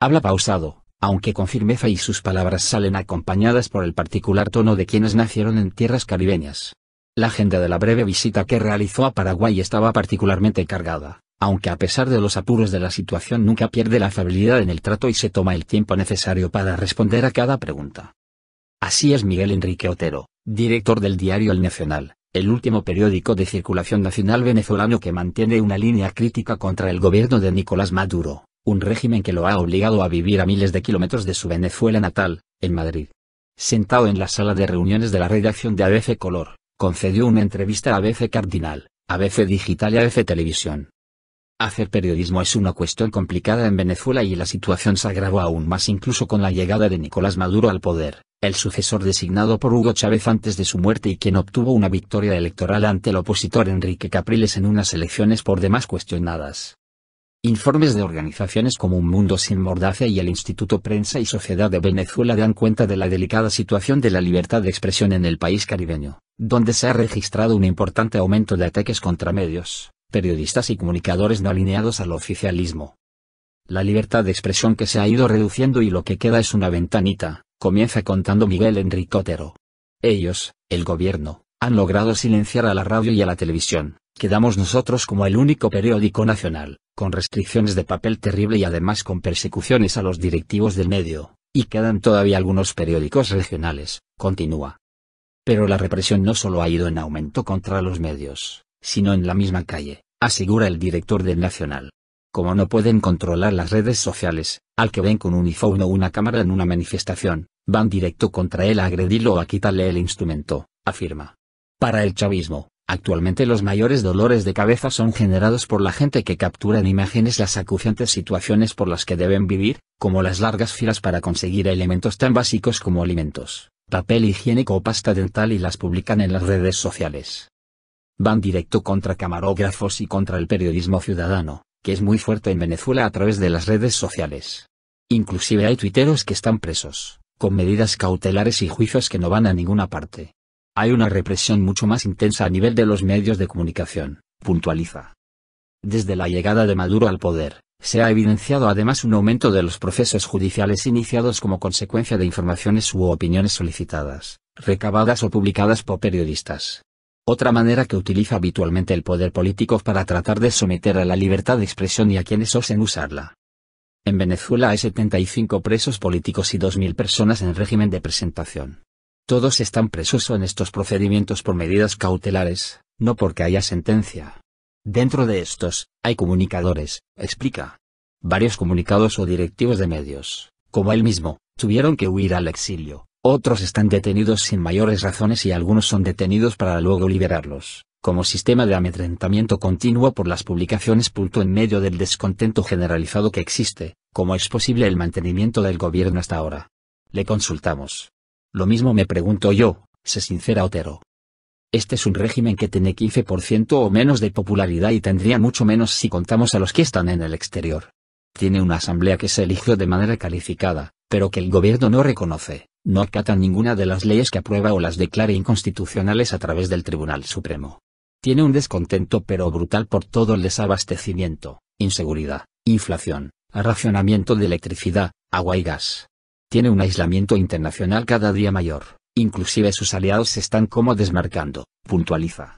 Habla pausado, aunque con firmeza y sus palabras salen acompañadas por el particular tono de quienes nacieron en tierras caribeñas. La agenda de la breve visita que realizó a Paraguay estaba particularmente cargada, aunque a pesar de los apuros de la situación nunca pierde la afabilidad en el trato y se toma el tiempo necesario para responder a cada pregunta. Así es Miguel Enrique Otero, director del diario El Nacional, el último periódico de circulación nacional venezolano que mantiene una línea crítica contra el gobierno de Nicolás Maduro un régimen que lo ha obligado a vivir a miles de kilómetros de su Venezuela natal, en Madrid. Sentado en la sala de reuniones de la redacción de ABC Color, concedió una entrevista a ABC Cardinal, ABC Digital y ABC Televisión. Hacer periodismo es una cuestión complicada en Venezuela y la situación se agravó aún más incluso con la llegada de Nicolás Maduro al poder, el sucesor designado por Hugo Chávez antes de su muerte y quien obtuvo una victoria electoral ante el opositor Enrique Capriles en unas elecciones por demás cuestionadas. Informes de organizaciones como Un Mundo Sin Mordaza y el Instituto Prensa y Sociedad de Venezuela dan cuenta de la delicada situación de la libertad de expresión en el país caribeño, donde se ha registrado un importante aumento de ataques contra medios, periodistas y comunicadores no alineados al oficialismo. La libertad de expresión que se ha ido reduciendo y lo que queda es una ventanita, comienza contando Miguel Otero. Ellos, el gobierno, han logrado silenciar a la radio y a la televisión, quedamos nosotros como el único periódico nacional, con restricciones de papel terrible y además con persecuciones a los directivos del medio, y quedan todavía algunos periódicos regionales, continúa. Pero la represión no solo ha ido en aumento contra los medios, sino en la misma calle, asegura el director del Nacional. Como no pueden controlar las redes sociales, al que ven con un iPhone o una cámara en una manifestación, van directo contra él a agredirlo o a quitarle el instrumento, afirma. Para el chavismo, Actualmente los mayores dolores de cabeza son generados por la gente que captura en imágenes las acuciantes situaciones por las que deben vivir, como las largas filas para conseguir elementos tan básicos como alimentos, papel higiénico o pasta dental y las publican en las redes sociales. Van directo contra camarógrafos y contra el periodismo ciudadano, que es muy fuerte en Venezuela a través de las redes sociales. Inclusive hay tuiteros que están presos, con medidas cautelares y juicios que no van a ninguna parte. Hay una represión mucho más intensa a nivel de los medios de comunicación, puntualiza. Desde la llegada de Maduro al poder, se ha evidenciado además un aumento de los procesos judiciales iniciados como consecuencia de informaciones u opiniones solicitadas, recabadas o publicadas por periodistas. Otra manera que utiliza habitualmente el poder político para tratar de someter a la libertad de expresión y a quienes osen usarla. En Venezuela hay 75 presos políticos y 2.000 personas en régimen de presentación. Todos están presos en estos procedimientos por medidas cautelares, no porque haya sentencia. Dentro de estos, hay comunicadores, explica. Varios comunicados o directivos de medios, como él mismo, tuvieron que huir al exilio, otros están detenidos sin mayores razones y algunos son detenidos para luego liberarlos, como sistema de amedrentamiento continuo por las publicaciones. En medio del descontento generalizado que existe, como es posible el mantenimiento del gobierno hasta ahora? Le consultamos. Lo mismo me pregunto yo, se sincera Otero. Este es un régimen que tiene 15% o menos de popularidad y tendría mucho menos si contamos a los que están en el exterior. Tiene una asamblea que se eligió de manera calificada, pero que el gobierno no reconoce, no acata ninguna de las leyes que aprueba o las declare inconstitucionales a través del Tribunal Supremo. Tiene un descontento pero brutal por todo el desabastecimiento, inseguridad, inflación, racionamiento de electricidad, agua y gas, tiene un aislamiento internacional cada día mayor, inclusive sus aliados se están como desmarcando, puntualiza.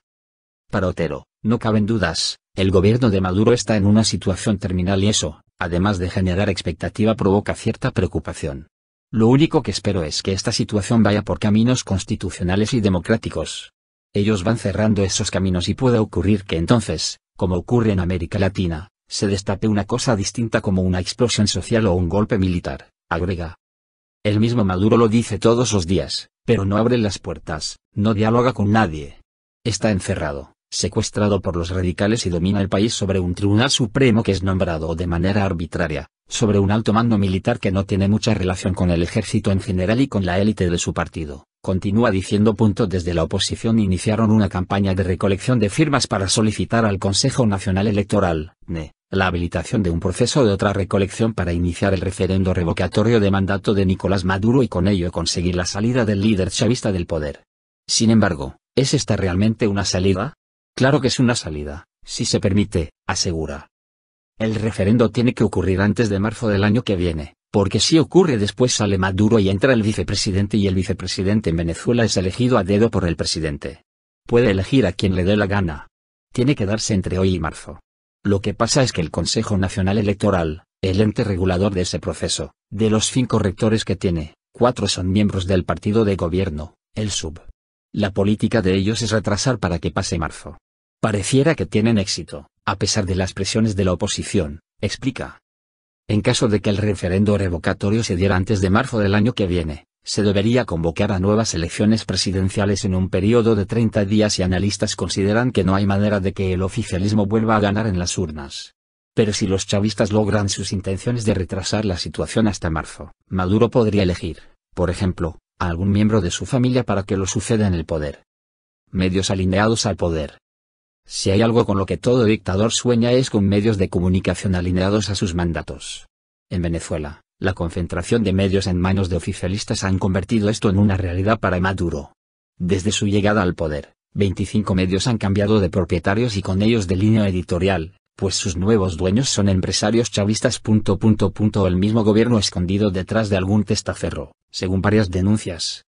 Para Otero, no caben dudas, el gobierno de Maduro está en una situación terminal y eso, además de generar expectativa, provoca cierta preocupación. Lo único que espero es que esta situación vaya por caminos constitucionales y democráticos. Ellos van cerrando esos caminos y puede ocurrir que entonces, como ocurre en América Latina, se destape una cosa distinta como una explosión social o un golpe militar, agrega. El mismo Maduro lo dice todos los días, pero no abre las puertas, no dialoga con nadie. Está encerrado, secuestrado por los radicales y domina el país sobre un tribunal supremo que es nombrado de manera arbitraria, sobre un alto mando militar que no tiene mucha relación con el ejército en general y con la élite de su partido. Continúa diciendo. Punto, desde la oposición iniciaron una campaña de recolección de firmas para solicitar al Consejo Nacional Electoral, NE, la habilitación de un proceso de otra recolección para iniciar el referendo revocatorio de mandato de Nicolás Maduro y con ello conseguir la salida del líder chavista del poder. Sin embargo, ¿es esta realmente una salida? Claro que es una salida, si se permite, asegura. El referendo tiene que ocurrir antes de marzo del año que viene, porque si ocurre después sale Maduro y entra el vicepresidente y el vicepresidente en Venezuela es elegido a dedo por el presidente. Puede elegir a quien le dé la gana. Tiene que darse entre hoy y marzo. Lo que pasa es que el Consejo Nacional Electoral, el ente regulador de ese proceso, de los cinco rectores que tiene, cuatro son miembros del partido de gobierno, el SUB. La política de ellos es retrasar para que pase marzo. Pareciera que tienen éxito, a pesar de las presiones de la oposición, explica. En caso de que el referendo revocatorio se diera antes de marzo del año que viene, se debería convocar a nuevas elecciones presidenciales en un periodo de 30 días y analistas consideran que no hay manera de que el oficialismo vuelva a ganar en las urnas. Pero si los chavistas logran sus intenciones de retrasar la situación hasta marzo, Maduro podría elegir, por ejemplo, a algún miembro de su familia para que lo suceda en el poder. Medios alineados al poder. Si hay algo con lo que todo dictador sueña es con medios de comunicación alineados a sus mandatos. En Venezuela, la concentración de medios en manos de oficialistas han convertido esto en una realidad para Maduro. Desde su llegada al poder, 25 medios han cambiado de propietarios y con ellos de línea editorial, pues sus nuevos dueños son empresarios chavistas. el mismo gobierno escondido detrás de algún testaferro, según varias denuncias.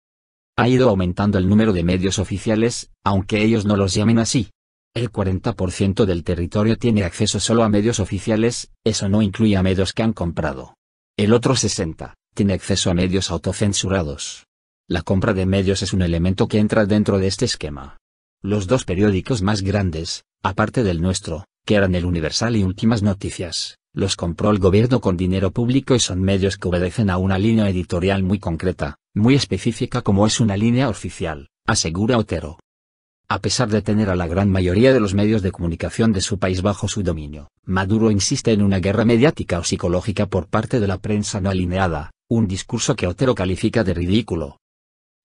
Ha ido aumentando el número de medios oficiales, aunque ellos no los llamen así. El 40% del territorio tiene acceso solo a medios oficiales, eso no incluye a medios que han comprado. El otro 60, tiene acceso a medios autocensurados. La compra de medios es un elemento que entra dentro de este esquema. Los dos periódicos más grandes, aparte del nuestro, que eran el Universal y Últimas Noticias, los compró el gobierno con dinero público y son medios que obedecen a una línea editorial muy concreta, muy específica como es una línea oficial, asegura Otero. A pesar de tener a la gran mayoría de los medios de comunicación de su país bajo su dominio, Maduro insiste en una guerra mediática o psicológica por parte de la prensa no alineada, un discurso que Otero califica de ridículo.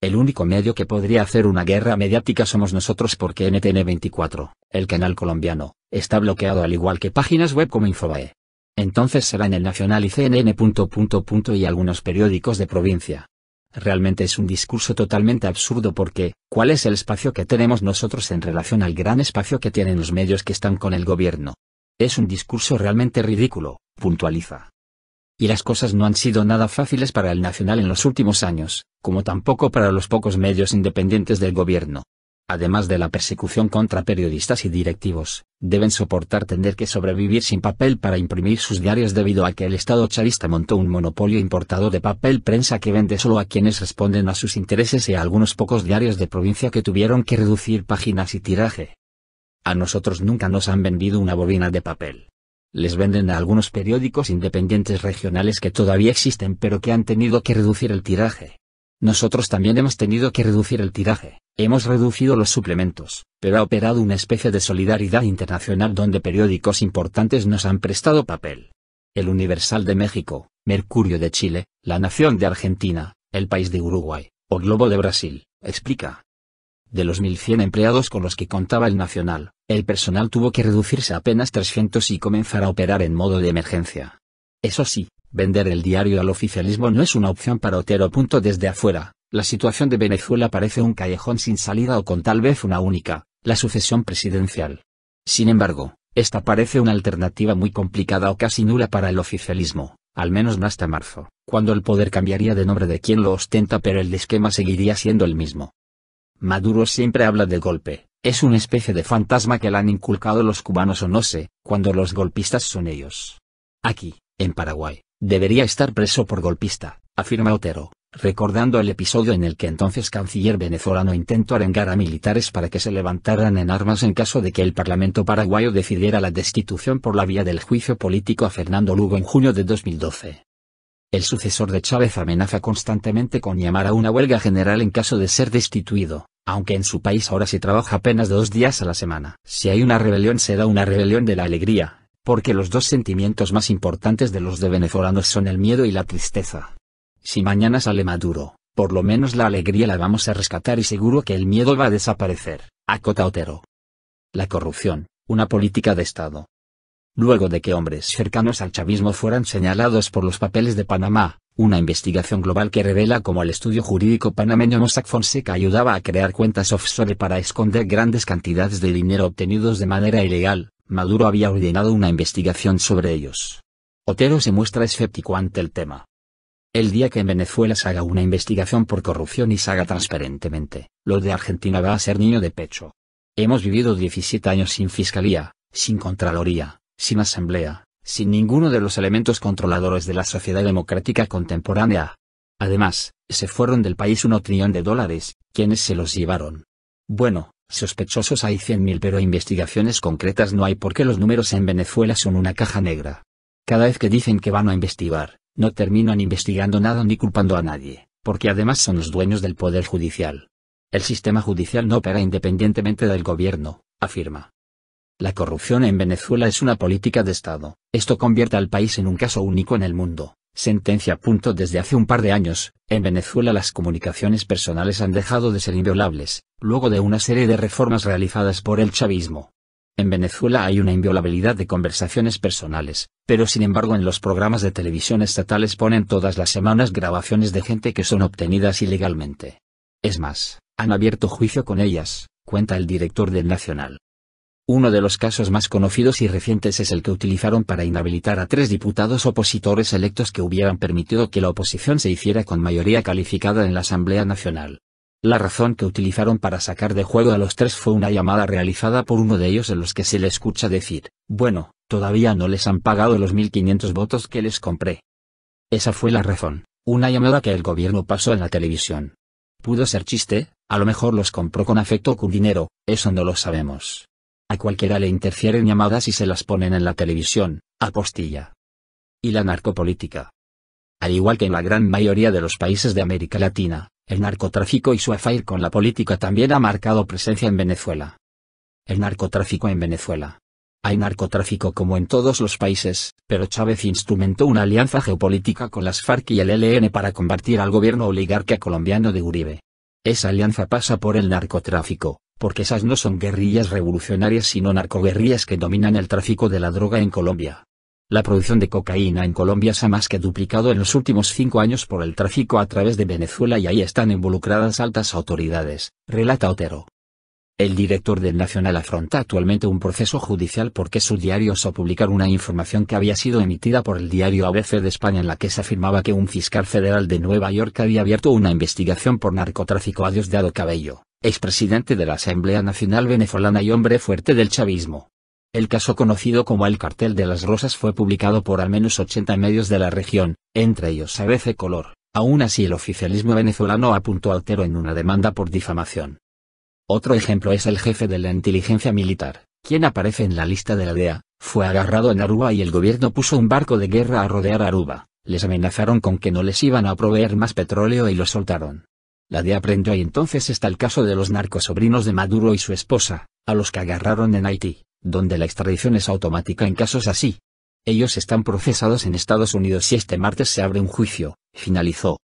El único medio que podría hacer una guerra mediática somos nosotros porque NTN24, el canal colombiano, está bloqueado al igual que páginas web como Infobae. Entonces será en el Nacional y CNN. y algunos periódicos de provincia. Realmente es un discurso totalmente absurdo porque, ¿cuál es el espacio que tenemos nosotros en relación al gran espacio que tienen los medios que están con el gobierno? Es un discurso realmente ridículo, puntualiza. Y las cosas no han sido nada fáciles para el Nacional en los últimos años, como tampoco para los pocos medios independientes del gobierno, además de la persecución contra periodistas y directivos, deben soportar tener que sobrevivir sin papel para imprimir sus diarios debido a que el Estado chavista montó un monopolio importado de papel prensa que vende solo a quienes responden a sus intereses y a algunos pocos diarios de provincia que tuvieron que reducir páginas y tiraje. A nosotros nunca nos han vendido una bobina de papel. Les venden a algunos periódicos independientes regionales que todavía existen pero que han tenido que reducir el tiraje. Nosotros también hemos tenido que reducir el tiraje, hemos reducido los suplementos, pero ha operado una especie de solidaridad internacional donde periódicos importantes nos han prestado papel. El Universal de México, Mercurio de Chile, La Nación de Argentina, El País de Uruguay, o Globo de Brasil, explica. De los 1.100 empleados con los que contaba el Nacional, el personal tuvo que reducirse a apenas 300 y comenzar a operar en modo de emergencia. Eso sí, Vender el diario al oficialismo no es una opción para Otero. Desde afuera, la situación de Venezuela parece un callejón sin salida o con tal vez una única, la sucesión presidencial. Sin embargo, esta parece una alternativa muy complicada o casi nula para el oficialismo, al menos no hasta marzo, cuando el poder cambiaría de nombre de quien lo ostenta pero el esquema seguiría siendo el mismo. Maduro siempre habla de golpe, es una especie de fantasma que le han inculcado los cubanos o no sé, cuando los golpistas son ellos. Aquí, en Paraguay, debería estar preso por golpista, afirma Otero, recordando el episodio en el que entonces canciller venezolano intentó arengar a militares para que se levantaran en armas en caso de que el Parlamento paraguayo decidiera la destitución por la vía del juicio político a Fernando Lugo en junio de 2012. El sucesor de Chávez amenaza constantemente con llamar a una huelga general en caso de ser destituido, aunque en su país ahora se trabaja apenas dos días a la semana. Si hay una rebelión será una rebelión de la alegría, porque los dos sentimientos más importantes de los de venezolanos son el miedo y la tristeza. Si mañana sale Maduro, por lo menos la alegría la vamos a rescatar y seguro que el miedo va a desaparecer, acota Otero. La corrupción, una política de Estado. Luego de que hombres cercanos al chavismo fueran señalados por los papeles de Panamá, una investigación global que revela cómo el estudio jurídico panameño Mossack Fonseca ayudaba a crear cuentas offshore para esconder grandes cantidades de dinero obtenidos de manera ilegal, Maduro había ordenado una investigación sobre ellos. Otero se muestra escéptico ante el tema. El día que en Venezuela se haga una investigación por corrupción y se haga transparentemente, lo de Argentina va a ser niño de pecho. Hemos vivido 17 años sin fiscalía, sin contraloría, sin asamblea, sin ninguno de los elementos controladores de la sociedad democrática contemporánea. Además, se fueron del país un trillón de dólares, quienes se los llevaron. Bueno, Sospechosos hay 100.000 pero investigaciones concretas no hay porque los números en Venezuela son una caja negra. Cada vez que dicen que van a investigar, no terminan investigando nada ni culpando a nadie, porque además son los dueños del poder judicial. El sistema judicial no opera independientemente del gobierno, afirma. La corrupción en Venezuela es una política de Estado, esto convierte al país en un caso único en el mundo sentencia. Desde hace un par de años, en Venezuela las comunicaciones personales han dejado de ser inviolables, luego de una serie de reformas realizadas por el chavismo. En Venezuela hay una inviolabilidad de conversaciones personales, pero sin embargo en los programas de televisión estatales ponen todas las semanas grabaciones de gente que son obtenidas ilegalmente. Es más, han abierto juicio con ellas, cuenta el director del Nacional. Uno de los casos más conocidos y recientes es el que utilizaron para inhabilitar a tres diputados opositores electos que hubieran permitido que la oposición se hiciera con mayoría calificada en la Asamblea Nacional. La razón que utilizaron para sacar de juego a los tres fue una llamada realizada por uno de ellos en los que se le escucha decir, bueno, todavía no les han pagado los 1.500 votos que les compré. Esa fue la razón, una llamada que el gobierno pasó en la televisión. Pudo ser chiste, a lo mejor los compró con afecto o con dinero, eso no lo sabemos. A cualquiera le interfieren llamadas y se las ponen en la televisión, apostilla. Y la narcopolítica. Al igual que en la gran mayoría de los países de América Latina, el narcotráfico y su afair con la política también ha marcado presencia en Venezuela. El narcotráfico en Venezuela. Hay narcotráfico como en todos los países, pero Chávez instrumentó una alianza geopolítica con las FARC y el ELN para combatir al gobierno oligarca colombiano de Uribe. Esa alianza pasa por el narcotráfico, porque esas no son guerrillas revolucionarias sino narcoguerrillas que dominan el tráfico de la droga en Colombia. La producción de cocaína en Colombia se ha más que duplicado en los últimos cinco años por el tráfico a través de Venezuela y ahí están involucradas altas autoridades, relata Otero. El director del Nacional afronta actualmente un proceso judicial porque su diario osó publicar una información que había sido emitida por el diario ABC de España en la que se afirmaba que un fiscal federal de Nueva York había abierto una investigación por narcotráfico a Diosdado Cabello, expresidente de la Asamblea Nacional Venezolana y hombre fuerte del chavismo. El caso conocido como el Cartel de las Rosas fue publicado por al menos 80 medios de la región, entre ellos ABC Color. Aún así el oficialismo venezolano apuntó Altero en una demanda por difamación. Otro ejemplo es el jefe de la inteligencia militar, quien aparece en la lista de la DEA, fue agarrado en Aruba y el gobierno puso un barco de guerra a rodear Aruba, les amenazaron con que no les iban a proveer más petróleo y lo soltaron la de aprendió y entonces está el caso de los narcosobrinos de Maduro y su esposa, a los que agarraron en Haití, donde la extradición es automática en casos así. Ellos están procesados en Estados Unidos y este martes se abre un juicio, finalizó.